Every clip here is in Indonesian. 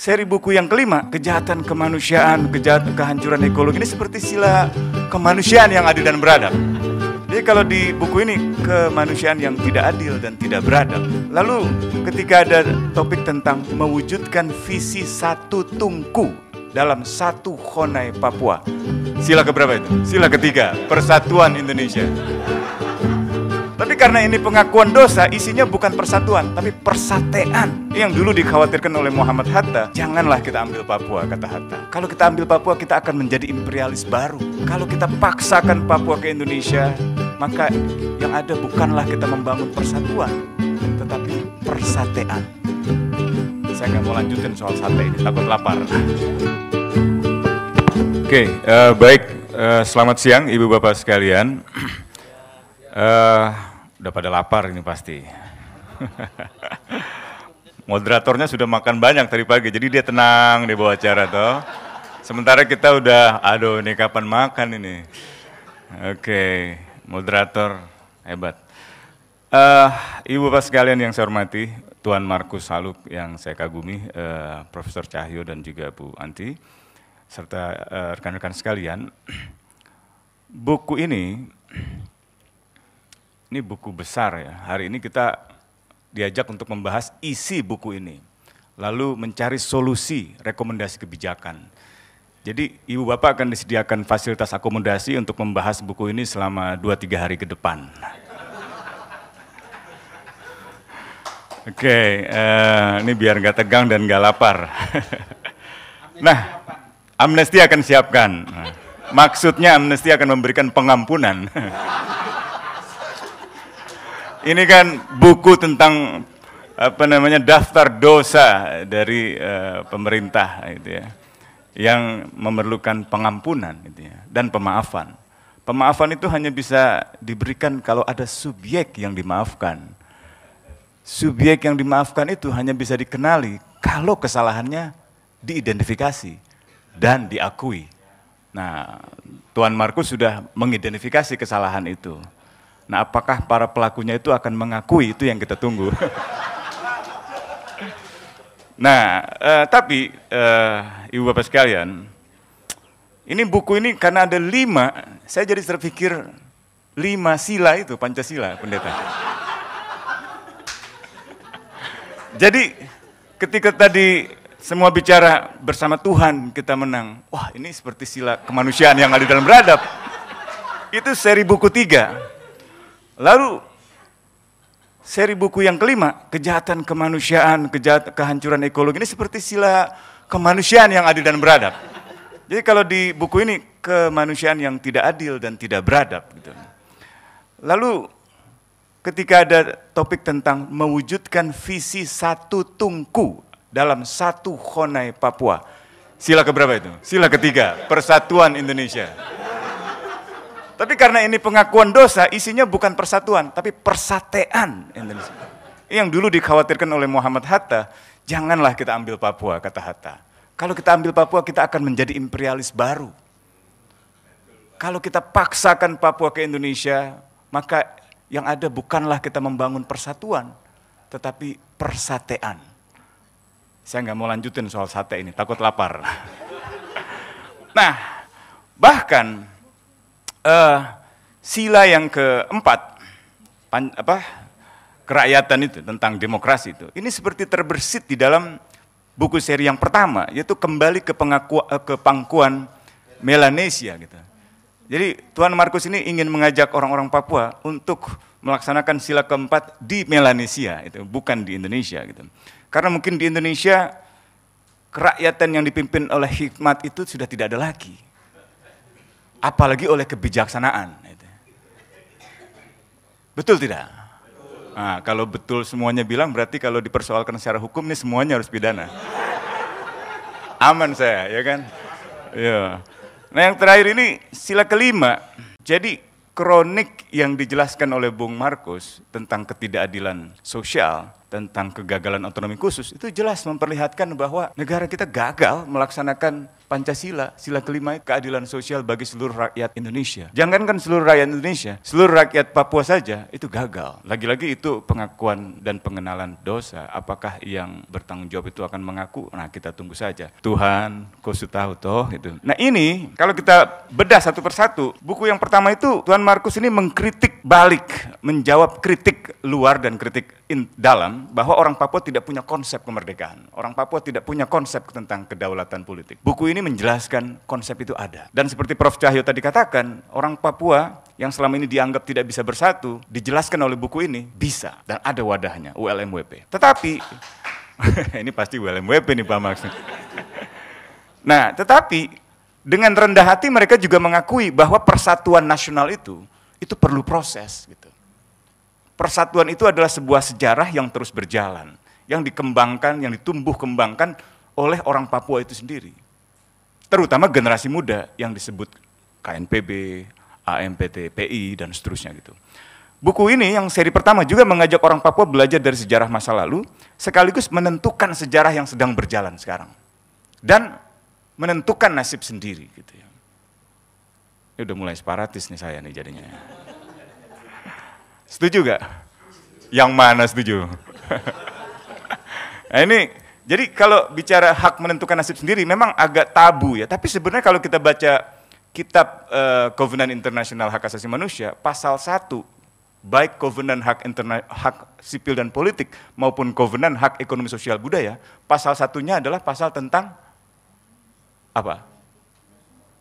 Seri buku yang kelima, kejahatan kemanusiaan, kejahatan kehancuran ekologi ini seperti sila kemanusiaan yang adil dan beradab. Jadi kalau di buku ini kemanusiaan yang tidak adil dan tidak beradab. Lalu ketika ada topik tentang mewujudkan visi satu tungku dalam satu konai Papua. Sila keberapa itu? Sila ketiga, Persatuan Indonesia. Tapi karena ini pengakuan dosa, isinya bukan persatuan, tapi persatean. Yang dulu dikhawatirkan oleh Muhammad Hatta, janganlah kita ambil Papua, kata Hatta. Kalau kita ambil Papua, kita akan menjadi imperialis baru. Kalau kita paksakan Papua ke Indonesia, maka yang ada bukanlah kita membangun persatuan, tetapi persatean. Saya nggak mau lanjutin soal sate ini, takut lapar. Oke, okay, uh, eh, baik. Uh, selamat siang, Ibu Bapak sekalian. Uh, Udah pada lapar ini pasti. Moderatornya sudah makan banyak tadi pagi, jadi dia tenang di bawah acara toh. Sementara kita udah, aduh ini kapan makan ini. Oke, okay. moderator hebat. Uh, Ibu Bapak sekalian yang saya hormati, Tuan Markus Saluk yang saya kagumi, uh, Profesor Cahyo dan juga Bu Anti, serta eh, rekan-rekan uh, rekan -rekan sekalian. Buku ini ini buku besar ya. Hari ini kita diajak untuk membahas isi buku ini. Lalu mencari solusi rekomendasi kebijakan. Jadi Ibu Bapak akan disediakan fasilitas akomodasi untuk membahas buku ini selama 2-3 hari ke depan. Oke, okay, uh, eh, ini biar nggak tegang dan nggak lapar. nah, amnesti akan siapkan. Maksudnya amnesti akan memberikan pengampunan. ini kan buku tentang apa namanya daftar dosa dari uh, pemerintah itu ya yang memerlukan pengampunan gitu ya dan pemaafan. Pemaafan itu hanya bisa diberikan kalau ada subjek yang dimaafkan. Subjek yang dimaafkan itu hanya bisa dikenali kalau kesalahannya diidentifikasi dan diakui. Nah, Tuan Markus sudah mengidentifikasi kesalahan itu. Nah, apakah para pelakunya itu akan mengakui itu yang kita tunggu? nah, eh, tapi eh, ibu bapak sekalian, ini buku ini karena ada lima, saya jadi terpikir lima sila itu Pancasila pendeta. Jadi ketika tadi semua bicara bersama Tuhan kita menang, wah ini seperti sila kemanusiaan yang ada dalam beradab. Itu seri buku tiga. Lalu seri buku yang kelima, kejahatan kemanusiaan, kejahat, kehancuran ekologi ini seperti sila kemanusiaan yang adil dan beradab. Jadi kalau di buku ini kemanusiaan yang tidak adil dan tidak beradab gitu. Lalu ketika ada topik tentang mewujudkan visi satu tungku dalam satu konai Papua. Sila keberapa itu? Sila ketiga, Persatuan Indonesia. Tapi karena ini pengakuan dosa, isinya bukan persatuan, tapi persatean Yang dulu dikhawatirkan oleh Muhammad Hatta, janganlah kita ambil Papua, kata Hatta. Kalau kita ambil Papua, kita akan menjadi imperialis baru. Kalau kita paksakan Papua ke Indonesia, maka yang ada bukanlah kita membangun persatuan, tetapi persatean. Saya nggak mau lanjutin soal sate ini, takut lapar. Nah, bahkan uh, sila yang keempat pan, apa kerakyatan itu tentang demokrasi itu ini seperti terbersit di dalam buku seri yang pertama yaitu kembali ke pengaku, eh, ke pangkuan Melanesia gitu. Jadi Tuan Markus ini ingin mengajak orang-orang Papua untuk melaksanakan sila keempat di Melanesia itu bukan di Indonesia gitu. Karena mungkin di Indonesia kerakyatan yang dipimpin oleh hikmat itu sudah tidak ada lagi apalagi oleh kebijaksanaan. Gitu. Betul tidak? Nah, kalau betul semuanya bilang berarti kalau dipersoalkan secara hukum ini semuanya harus pidana. Aman saya, ya kan? Ya. Nah yang terakhir ini sila kelima. Jadi kronik yang dijelaskan oleh Bung Markus tentang ketidakadilan sosial tentang kegagalan otonomi khusus itu jelas memperlihatkan bahwa negara kita gagal melaksanakan Pancasila, sila kelima keadilan sosial bagi seluruh rakyat Indonesia. Jangankan seluruh rakyat Indonesia, seluruh rakyat Papua saja itu gagal. Lagi-lagi itu pengakuan dan pengenalan dosa. Apakah yang bertanggung jawab itu akan mengaku? Nah kita tunggu saja. Tuhan, kau sudah tahu toh gitu. Nah ini kalau kita bedah satu persatu, buku yang pertama itu Tuhan Markus ini mengkritik balik, menjawab kritik luar dan kritik in, dalam bahwa orang Papua tidak punya konsep kemerdekaan. Orang Papua tidak punya konsep tentang kedaulatan politik. Buku ini menjelaskan konsep itu ada. Dan seperti Prof. Cahyo tadi katakan, orang Papua yang selama ini dianggap tidak bisa bersatu, dijelaskan oleh buku ini, bisa. Dan ada wadahnya, ULMWP. Tetapi, ini pasti ULMWP nih Pak Max. nah, tetapi dengan rendah hati mereka juga mengakui bahwa persatuan nasional itu, itu perlu proses. Gitu persatuan itu adalah sebuah sejarah yang terus berjalan, yang dikembangkan, yang ditumbuh kembangkan oleh orang Papua itu sendiri. Terutama generasi muda yang disebut KNPB, AMPTPI, dan seterusnya gitu. Buku ini yang seri pertama juga mengajak orang Papua belajar dari sejarah masa lalu, sekaligus menentukan sejarah yang sedang berjalan sekarang. Dan menentukan nasib sendiri gitu ya. Ini udah mulai separatis nih saya nih jadinya. Setuju gak? Yang mana setuju? nah, ini jadi kalau bicara hak menentukan nasib sendiri memang agak tabu ya. Tapi sebenarnya kalau kita baca kitab uh, Covenant Internasional Hak Asasi Manusia pasal 1 baik Covenant hak interna hak sipil dan politik maupun Covenant hak ekonomi sosial budaya pasal satunya adalah pasal tentang apa?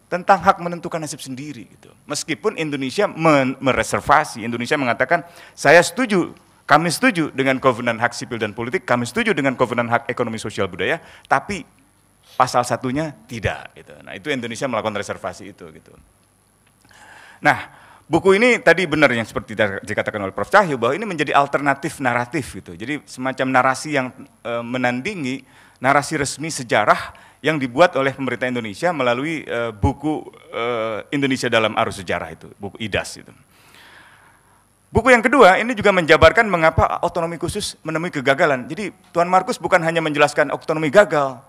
tentang hak menentukan nasib sendiri gitu. Meskipun Indonesia mereservasi, Indonesia mengatakan saya setuju, kami setuju dengan kovenan hak sipil dan politik, kami setuju dengan kovenan hak ekonomi sosial budaya, tapi pasal satunya tidak gitu. Nah, itu Indonesia melakukan reservasi itu gitu. Nah, buku ini tadi benar yang seperti dikatakan oleh Prof Cahyo bahwa ini menjadi alternatif naratif gitu. Jadi semacam narasi yang e, menandingi narasi resmi sejarah yang dibuat oleh pemerintah Indonesia melalui uh, buku uh, Indonesia dalam Arus Sejarah itu, buku IDAS itu. Buku yang kedua ini juga menjabarkan mengapa otonomi khusus menemui kegagalan. Jadi Tuan Markus bukan hanya menjelaskan otonomi gagal,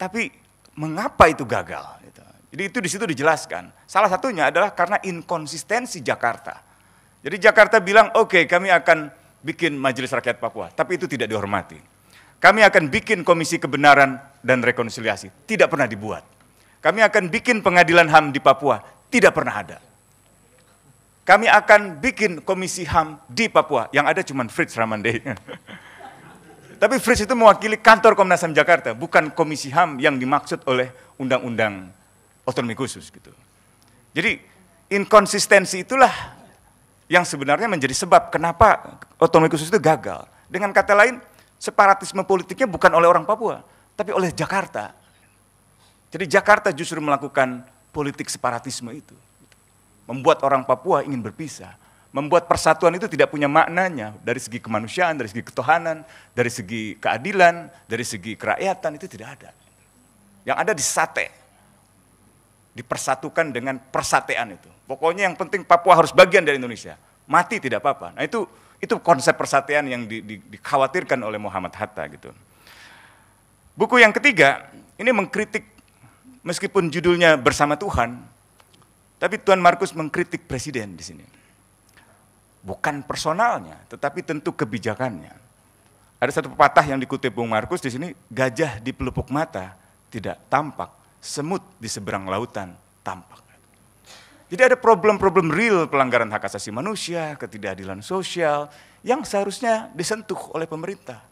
tapi mengapa itu gagal. Gitu. Jadi itu di situ dijelaskan. Salah satunya adalah karena inkonsistensi Jakarta. Jadi Jakarta bilang, oke okay, kami akan bikin Majelis Rakyat Papua, tapi itu tidak dihormati. Kami akan bikin komisi kebenaran dan rekonsiliasi. Tidak pernah dibuat. Kami akan bikin pengadilan HAM di Papua. Tidak pernah ada. Kami akan bikin komisi HAM di Papua. Yang ada cuma Fritz Ramandei. Tapi Fritz itu mewakili kantor Komnas HAM Jakarta, bukan komisi HAM yang dimaksud oleh undang-undang otonomi khusus gitu. Jadi inkonsistensi itulah yang sebenarnya menjadi sebab kenapa otonomi khusus itu gagal. Dengan kata lain, separatisme politiknya bukan oleh orang Papua, tapi oleh Jakarta. Jadi Jakarta justru melakukan politik separatisme itu. Membuat orang Papua ingin berpisah. Membuat persatuan itu tidak punya maknanya dari segi kemanusiaan, dari segi ketuhanan, dari segi keadilan, dari segi kerakyatan itu tidak ada. Yang ada di sate, Dipersatukan dengan persatean itu. Pokoknya yang penting Papua harus bagian dari Indonesia. Mati tidak apa-apa. Nah itu itu konsep persatuan yang di, di, dikhawatirkan oleh Muhammad Hatta gitu. Buku yang ketiga ini mengkritik meskipun judulnya bersama Tuhan, tapi Tuan Markus mengkritik presiden di sini. Bukan personalnya, tetapi tentu kebijakannya. Ada satu pepatah yang dikutip Bung Markus di sini, gajah di pelupuk mata tidak tampak, semut di seberang lautan tampak. Jadi ada problem-problem real pelanggaran hak asasi manusia, ketidakadilan sosial yang seharusnya disentuh oleh pemerintah.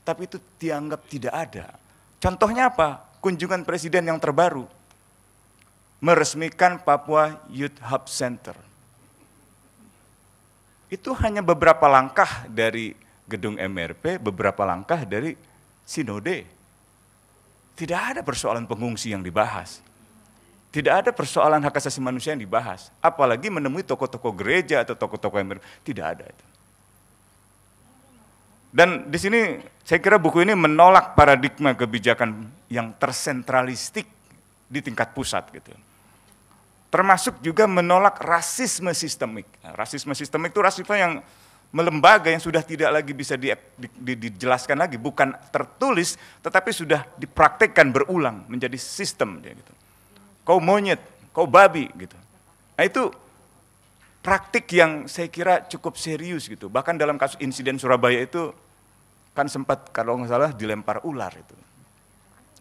Tapi itu dianggap tidak ada. Contohnya apa? Kunjungan presiden yang terbaru meresmikan Papua Youth Hub Center. Itu hanya beberapa langkah dari gedung MRP, beberapa langkah dari Sinode. Tidak ada persoalan pengungsi yang dibahas tidak ada persoalan hak asasi manusia yang dibahas, apalagi menemui tokoh-tokoh gereja atau tokoh-tokoh yang tidak ada itu. Dan di sini saya kira buku ini menolak paradigma kebijakan yang tersentralistik di tingkat pusat gitu. Termasuk juga menolak rasisme sistemik. Nah, rasisme sistemik itu rasisme yang melembaga yang sudah tidak lagi bisa di, di, di, dijelaskan lagi, bukan tertulis, tetapi sudah dipraktekkan berulang menjadi sistem. gitu kau monyet, kau babi gitu. Nah itu praktik yang saya kira cukup serius gitu. Bahkan dalam kasus insiden Surabaya itu kan sempat kalau nggak salah dilempar ular itu.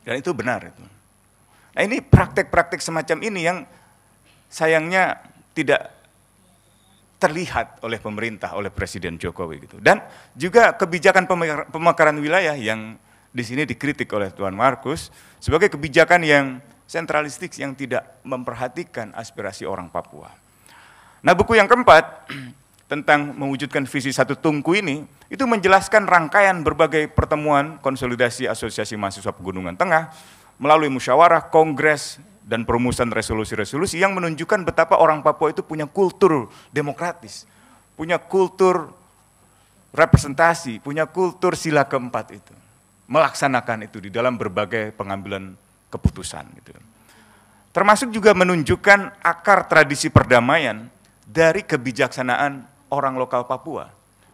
Dan itu benar itu. Nah ini praktik-praktik semacam ini yang sayangnya tidak terlihat oleh pemerintah, oleh Presiden Jokowi gitu. Dan juga kebijakan pemekaran wilayah yang di sini dikritik oleh Tuan Markus sebagai kebijakan yang sentralistik yang tidak memperhatikan aspirasi orang Papua. Nah buku yang keempat tentang mewujudkan visi satu tungku ini, itu menjelaskan rangkaian berbagai pertemuan konsolidasi Asosiasi Mahasiswa Pegunungan Tengah melalui musyawarah, kongres, dan perumusan resolusi-resolusi yang menunjukkan betapa orang Papua itu punya kultur demokratis, punya kultur representasi, punya kultur sila keempat itu. Melaksanakan itu di dalam berbagai pengambilan keputusan. Gitu. Termasuk juga menunjukkan akar tradisi perdamaian dari kebijaksanaan orang lokal Papua.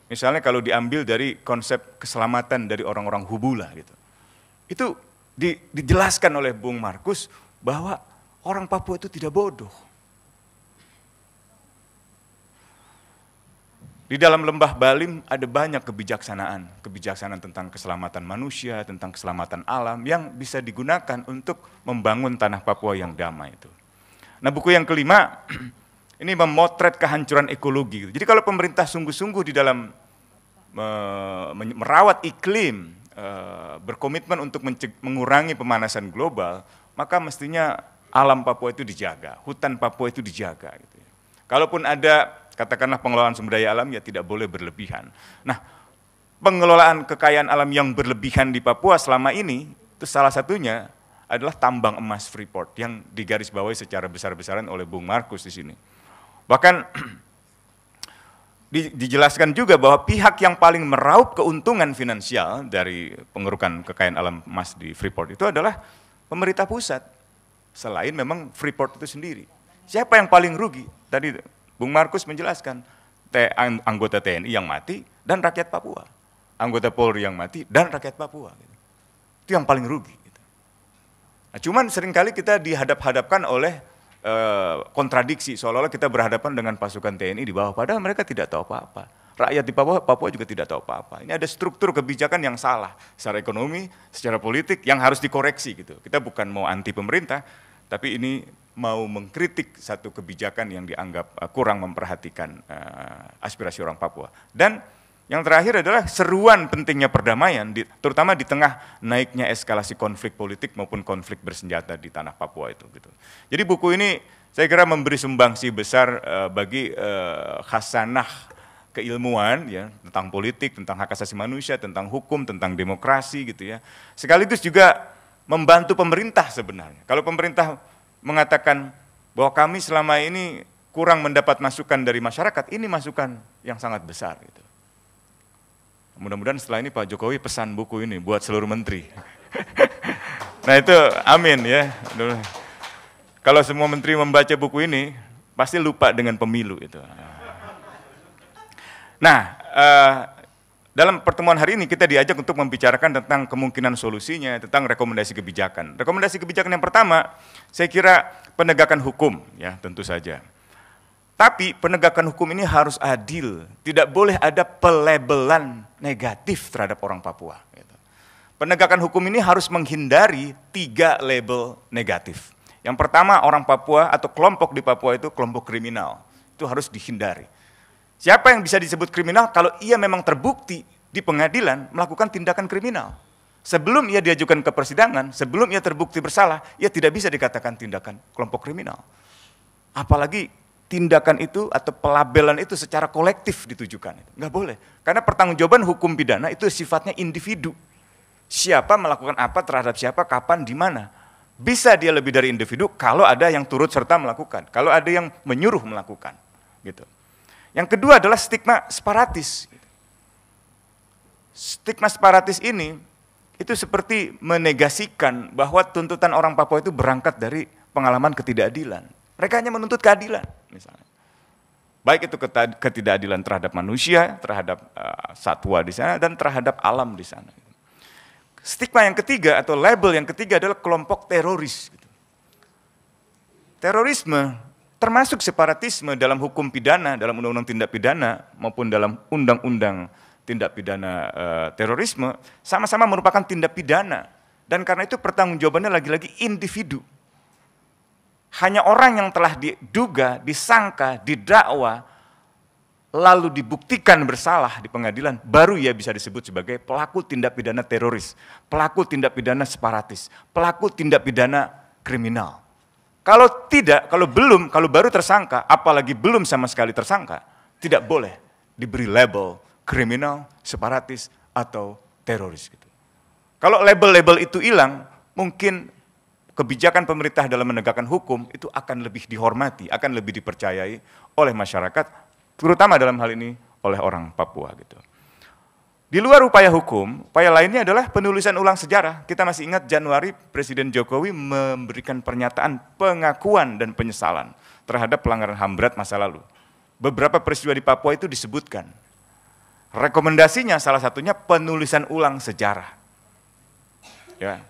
Misalnya kalau diambil dari konsep keselamatan dari orang-orang Hubula gitu. Itu di, dijelaskan oleh Bung Markus bahwa orang Papua itu tidak bodoh Di dalam lembah Balim ada banyak kebijaksanaan, kebijaksanaan tentang keselamatan manusia, tentang keselamatan alam yang bisa digunakan untuk membangun tanah Papua yang damai itu. Nah buku yang kelima ini memotret kehancuran ekologi. Jadi kalau pemerintah sungguh-sungguh di dalam merawat iklim, e, berkomitmen untuk mengurangi pemanasan global, maka mestinya alam Papua itu dijaga, hutan Papua itu dijaga. Gitu ya. Kalaupun ada Katakanlah pengelolaan sumber daya alam ya tidak boleh berlebihan. Nah, pengelolaan kekayaan alam yang berlebihan di Papua selama ini itu salah satunya adalah tambang emas Freeport yang digarisbawahi secara besar-besaran oleh Bung Markus di sini. Bahkan dijelaskan juga bahwa pihak yang paling meraup keuntungan finansial dari pengerukan kekayaan alam emas di Freeport itu adalah pemerintah pusat. Selain memang Freeport itu sendiri. Siapa yang paling rugi? Tadi Bung Markus menjelaskan anggota TNI yang mati dan rakyat Papua, anggota Polri yang mati dan rakyat Papua. Itu yang paling rugi. Gitu. Nah, cuman seringkali kita dihadap-hadapkan oleh e, kontradiksi seolah-olah kita berhadapan dengan pasukan TNI di bawah, padahal mereka tidak tahu apa-apa rakyat di Papua, Papua juga tidak tahu apa-apa. Ini ada struktur kebijakan yang salah secara ekonomi, secara politik yang harus dikoreksi gitu. Kita bukan mau anti pemerintah, tapi ini mau mengkritik satu kebijakan yang dianggap eh, kurang memperhatikan uh, aspirasi orang Papua. Dan yang terakhir adalah seruan pentingnya perdamaian, di, terutama di tengah naiknya eskalasi konflik politik maupun konflik bersenjata di tanah Papua itu. Gitu. Jadi buku ini saya kira memberi sumbangsi besar uh, bagi uh, khasanah keilmuan ya tentang politik, tentang hak asasi manusia, tentang hukum, tentang demokrasi gitu ya. Sekaligus juga membantu pemerintah sebenarnya. Kalau pemerintah mengatakan bahwa kami selama ini kurang mendapat masukan dari masyarakat, ini masukan yang sangat besar. Gitu. Mudah-mudahan setelah ini Pak Jokowi pesan buku ini buat seluruh menteri. nah itu amin ya. Kalau semua menteri membaca buku ini, pasti lupa dengan pemilu itu. Nah, eh, dalam pertemuan hari ini kita diajak untuk membicarakan tentang kemungkinan solusinya, tentang rekomendasi kebijakan. Rekomendasi kebijakan yang pertama, saya kira penegakan hukum ya, tentu saja. Tapi penegakan hukum ini harus adil, tidak boleh ada pelebelan negatif terhadap orang Papua. Gitu. Penegakan hukum ini harus menghindari tiga label negatif. Yang pertama orang Papua atau kelompok di Papua itu kelompok kriminal, itu harus dihindari. Siapa yang bisa disebut kriminal kalau ia memang terbukti di pengadilan melakukan tindakan kriminal. Sebelum ia diajukan ke persidangan, sebelum ia terbukti bersalah, ia tidak bisa dikatakan tindakan kelompok kriminal. Apalagi tindakan itu atau pelabelan itu secara kolektif ditujukan. Nggak boleh. Karena pertanggungjawaban hukum pidana itu sifatnya individu. Siapa melakukan apa terhadap siapa, kapan, di mana. Bisa dia lebih dari individu kalau ada yang turut serta melakukan, kalau ada yang menyuruh melakukan. Gitu. Yang kedua adalah stigma separatis. Stigma separatis ini itu seperti menegasikan bahwa tuntutan orang Papua itu berangkat dari pengalaman ketidakadilan. Mereka hanya menuntut keadilan, misalnya. Baik itu ketidakadilan terhadap manusia, terhadap eh, satwa di sana, dan terhadap alam di sana. Stigma yang ketiga atau label yang ketiga adalah kelompok teroris. Gitu. Terorisme termasuk separatisme dalam hukum pidana, dalam undang-undang tindak pidana maupun dalam undang-undang tindak pidana e, terorisme sama-sama merupakan tindak pidana dan karena itu pertanggungjawabannya lagi-lagi individu. Hanya orang yang telah diduga, disangka, didakwa lalu dibuktikan bersalah di pengadilan baru ia bisa disebut sebagai pelaku tindak pidana teroris, pelaku tindak pidana separatis, pelaku tindak pidana kriminal. Kalau tidak, kalau belum, kalau baru tersangka, apalagi belum sama sekali tersangka, tidak boleh diberi label kriminal, separatis, atau teroris. Gitu. Kalau label-label itu hilang, mungkin kebijakan pemerintah dalam menegakkan hukum itu akan lebih dihormati, akan lebih dipercayai oleh masyarakat, terutama dalam hal ini oleh orang Papua gitu. Di luar upaya hukum, upaya lainnya adalah penulisan ulang sejarah. Kita masih ingat Januari Presiden Jokowi memberikan pernyataan pengakuan dan penyesalan terhadap pelanggaran HAM berat masa lalu. Beberapa peristiwa di Papua itu disebutkan. Rekomendasinya salah satunya penulisan ulang sejarah. Ya.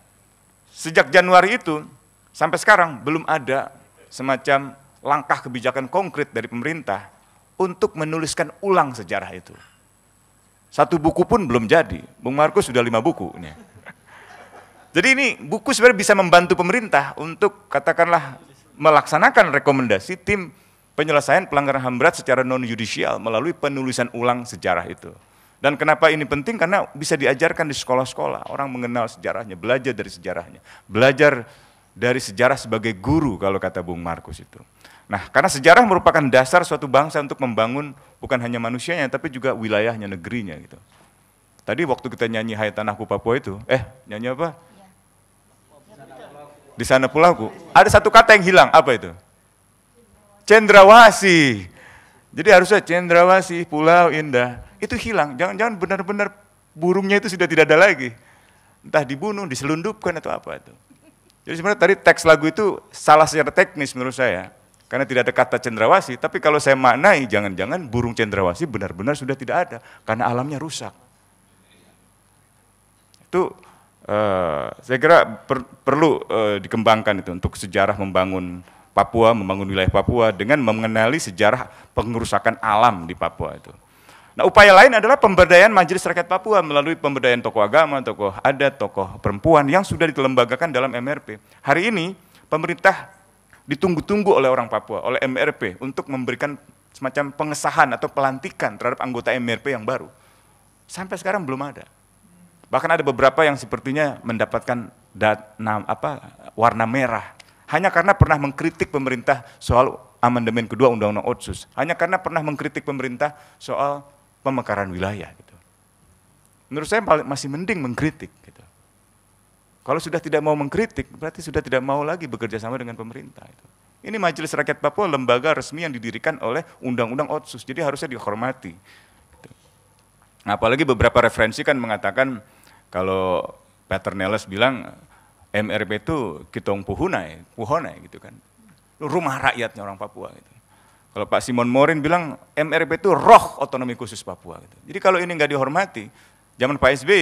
Sejak Januari itu sampai sekarang belum ada semacam langkah kebijakan konkret dari pemerintah untuk menuliskan ulang sejarah itu. Satu buku pun belum jadi. Bung Markus sudah lima buku. Jadi ini buku sebenarnya bisa membantu pemerintah untuk katakanlah melaksanakan rekomendasi tim penyelesaian pelanggaran HAM berat secara non yudisial melalui penulisan ulang sejarah itu. Dan kenapa ini penting? Karena bisa diajarkan di sekolah-sekolah. Orang mengenal sejarahnya, belajar dari sejarahnya. Belajar dari sejarah sebagai guru kalau kata Bung Markus itu. Nah, karena sejarah merupakan dasar suatu bangsa untuk membangun bukan hanya manusianya, tapi juga wilayahnya, negerinya gitu. Tadi waktu kita nyanyi Hai Tanahku Papua itu, eh nyanyi apa? Di sana pulauku. Ada satu kata yang hilang, apa itu? Cendrawasi. Jadi harusnya cendrawasi, pulau indah. Itu hilang, jangan-jangan benar-benar burungnya itu sudah tidak ada lagi. Entah dibunuh, diselundupkan atau apa itu. Jadi sebenarnya tadi teks lagu itu salah secara teknis menurut saya karena tidak ada kata cendrawasi, tapi kalau saya maknai jangan-jangan burung cendrawasi benar-benar sudah tidak ada karena alamnya rusak. Itu uh, saya kira per, perlu uh, dikembangkan itu untuk sejarah membangun Papua, membangun wilayah Papua dengan mengenali sejarah pengerusakan alam di Papua itu. Nah, upaya lain adalah pemberdayaan Majelis Rakyat Papua melalui pemberdayaan tokoh agama, tokoh adat, tokoh perempuan yang sudah dilembagakan dalam MRP. Hari ini pemerintah ditunggu-tunggu oleh orang Papua, oleh MRP untuk memberikan semacam pengesahan atau pelantikan terhadap anggota MRP yang baru. Sampai sekarang belum ada. Bahkan ada beberapa yang sepertinya mendapatkan dat, nam, apa, warna merah hanya karena pernah mengkritik pemerintah soal amandemen kedua Undang-Undang Otsus, hanya karena pernah mengkritik pemerintah soal pemekaran wilayah. Gitu. Menurut saya masih mending mengkritik. Kalau sudah tidak mau mengkritik, berarti sudah tidak mau lagi bekerja sama dengan pemerintah. Ini Majelis Rakyat Papua lembaga resmi yang didirikan oleh Undang-Undang Otsus, jadi harusnya dihormati. apalagi beberapa referensi kan mengatakan kalau Paternales bilang MRP itu kitong puhunai, puhonai gitu kan. Rumah rakyatnya orang Papua gitu. Kalau Pak Simon Morin bilang MRP itu roh otonomi khusus Papua. Gitu. Jadi kalau ini nggak dihormati, zaman Pak SBY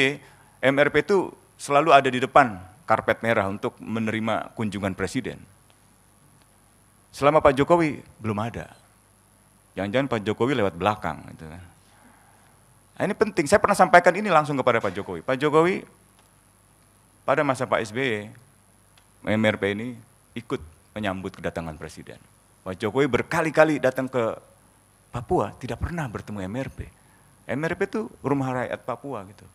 MRP itu selalu ada di depan karpet merah untuk menerima kunjungan presiden. Selama Pak Jokowi belum ada. Jangan-jangan Pak Jokowi lewat belakang. Gitu. Kan. Nah, ini penting, saya pernah sampaikan ini langsung kepada Pak Jokowi. Pak Jokowi pada masa Pak SBY, e, MRP ini ikut menyambut kedatangan presiden. Pak Jokowi berkali-kali datang ke Papua, tidak pernah bertemu MRP. MRP itu rumah rakyat Papua gitu.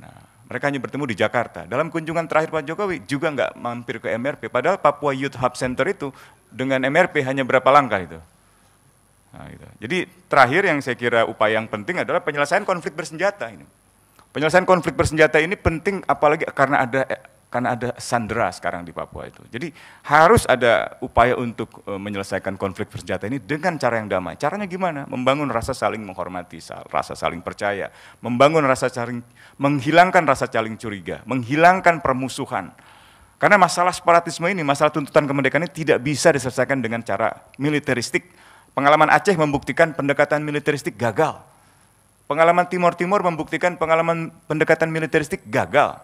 Nah, mereka hanya bertemu di Jakarta. Dalam kunjungan terakhir Pak Jokowi juga nggak mampir ke MRP. Padahal Papua Youth Hub Center itu dengan MRP hanya berapa langkah itu. Nah, gitu. Jadi terakhir yang saya kira upaya yang penting adalah penyelesaian konflik bersenjata ini. Penyelesaian konflik bersenjata ini penting apalagi karena ada karena ada sandera sekarang di Papua itu. Jadi harus ada upaya untuk e, menyelesaikan konflik bersenjata ini dengan cara yang damai. Caranya gimana? Membangun rasa saling menghormati, rasa saling percaya, membangun rasa saling menghilangkan rasa saling curiga, menghilangkan permusuhan. Karena masalah separatisme ini, masalah tuntutan kemerdekaan ini tidak bisa diselesaikan dengan cara militeristik. Pengalaman Aceh membuktikan pendekatan militeristik gagal. Pengalaman Timor Timur membuktikan pengalaman pendekatan militeristik gagal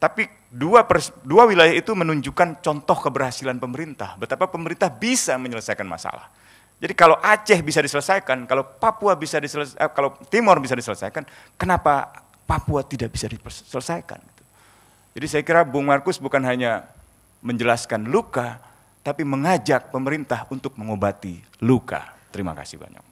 tapi dua, pers, dua wilayah itu menunjukkan contoh keberhasilan pemerintah, betapa pemerintah bisa menyelesaikan masalah. Jadi kalau Aceh bisa diselesaikan, kalau Papua bisa diselesaikan, eh, kalau Timor bisa diselesaikan, kenapa Papua tidak bisa diselesaikan? Jadi saya kira Bung Markus bukan hanya menjelaskan luka, tapi mengajak pemerintah untuk mengobati luka. Terima kasih banyak.